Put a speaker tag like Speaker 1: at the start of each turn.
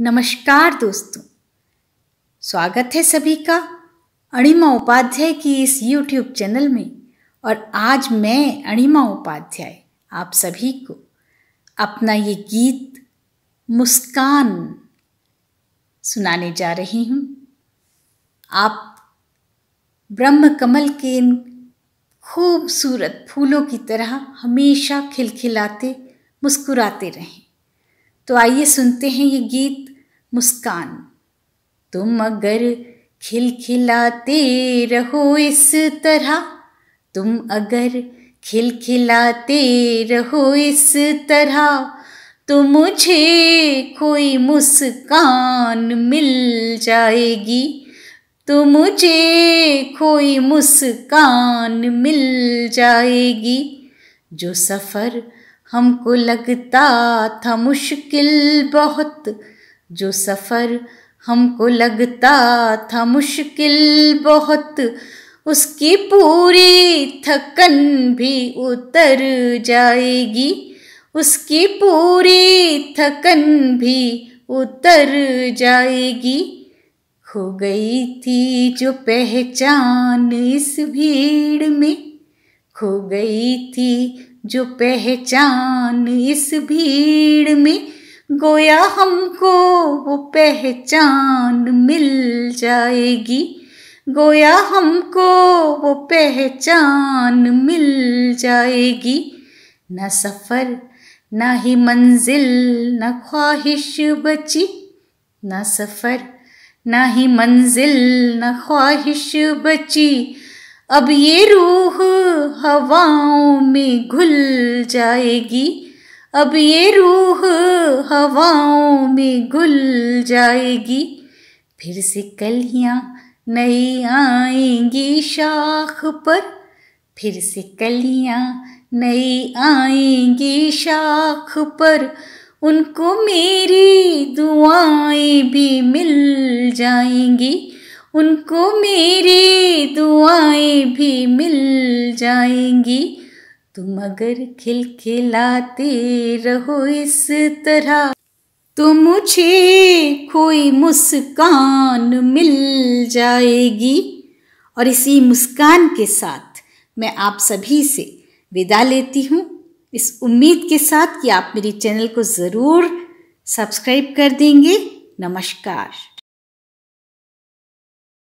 Speaker 1: नमस्कार दोस्तों स्वागत है सभी का अणिमा उपाध्याय की इस यूट्यूब चैनल में और आज मैं अणिमा उपाध्याय आप सभी को अपना ये गीत मुस्कान सुनाने जा रही हूँ आप ब्रह्म कमल के इन खूबसूरत फूलों की तरह हमेशा खिलखिलाते मुस्कुराते रहें तो आइए सुनते हैं ये गीत मुस्कान तुम अगर खिलखिलाते रहो इस तरह तुम अगर खिलखिलाते रहो इस तरह तो मुझे कोई मुस्कान मिल जाएगी तो मुझे कोई मुस्कान मिल जाएगी जो सफ़र हमको लगता था मुश्किल बहुत जो सफ़र हमको लगता था मुश्किल बहुत उसकी पूरी थकन भी उतर जाएगी उसकी पूरी थकन भी उतर जाएगी खो गई थी जो पहचान इस भीड़ में खो गई थी जो पहचान इस भीड़ में गोया हमको वो पहचान मिल जाएगी गोया हमको वो पहचान मिल जाएगी न सफ़र न ही मंजिल न ख्वाहिश बची न सफ़र न ही मंजिल न ख्वाहिश बची अब ये रूह हवाओं में घुल जाएगी अब ये रूह हवाओं में घुल जाएगी फिर से कलियाँ नई आएंगी शाख पर फिर से कलियाँ नई आएंगी शाख पर उनको मेरी दुआएं भी मिल जाएंगी उनको मेरी दुआएं भी मिल जाएंगी तुम अगर खिलखिलाते रहो इस तरह तो मुझे कोई मुस्कान मिल जाएगी और इसी मुस्कान के साथ मैं आप सभी से विदा लेती हूँ इस उम्मीद के साथ कि आप मेरी चैनल को ज़रूर सब्सक्राइब कर देंगे नमस्कार